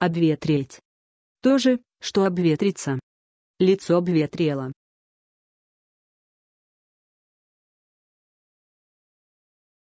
Обветрить. То же, что обветриться. Лицо обветрело.